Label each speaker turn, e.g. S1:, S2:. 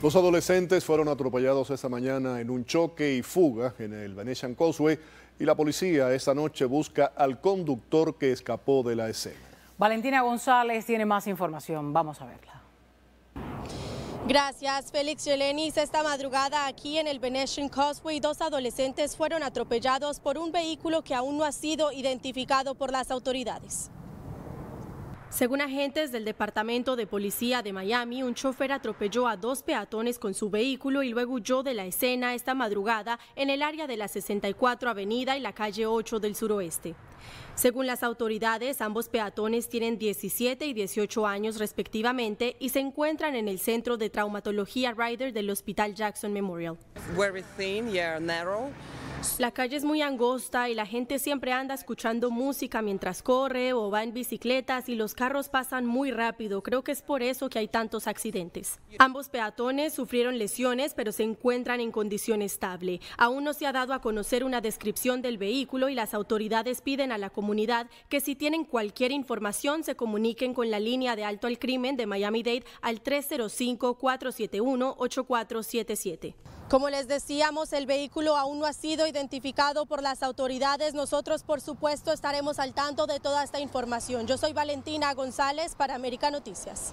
S1: Dos adolescentes fueron atropellados esta mañana en un choque y fuga en el Venetian Causeway y la policía esta noche busca al conductor que escapó de la escena. Valentina González tiene más información, vamos a verla. Gracias, Félix Yelenis. Esta madrugada aquí en el Venetian Causeway, dos adolescentes fueron atropellados por un vehículo que aún no ha sido identificado por las autoridades. Según agentes del Departamento de Policía de Miami, un chofer atropelló a dos peatones con su vehículo y luego huyó de la escena esta madrugada en el área de la 64 Avenida y la calle 8 del suroeste. Según las autoridades, ambos peatones tienen 17 y 18 años respectivamente y se encuentran en el centro de traumatología Ryder del Hospital Jackson Memorial. La calle es muy angosta y la gente siempre anda escuchando música mientras corre o va en bicicletas y los carros pasan muy rápido. Creo que es por eso que hay tantos accidentes. Ambos peatones sufrieron lesiones pero se encuentran en condición estable. Aún no se ha dado a conocer una descripción del vehículo y las autoridades piden a la comunidad que si tienen cualquier información se comuniquen con la línea de alto al crimen de Miami-Dade al 305-471-8477. Como les decíamos, el vehículo aún no ha sido identificado por las autoridades. Nosotros, por supuesto, estaremos al tanto de toda esta información. Yo soy Valentina González para América Noticias.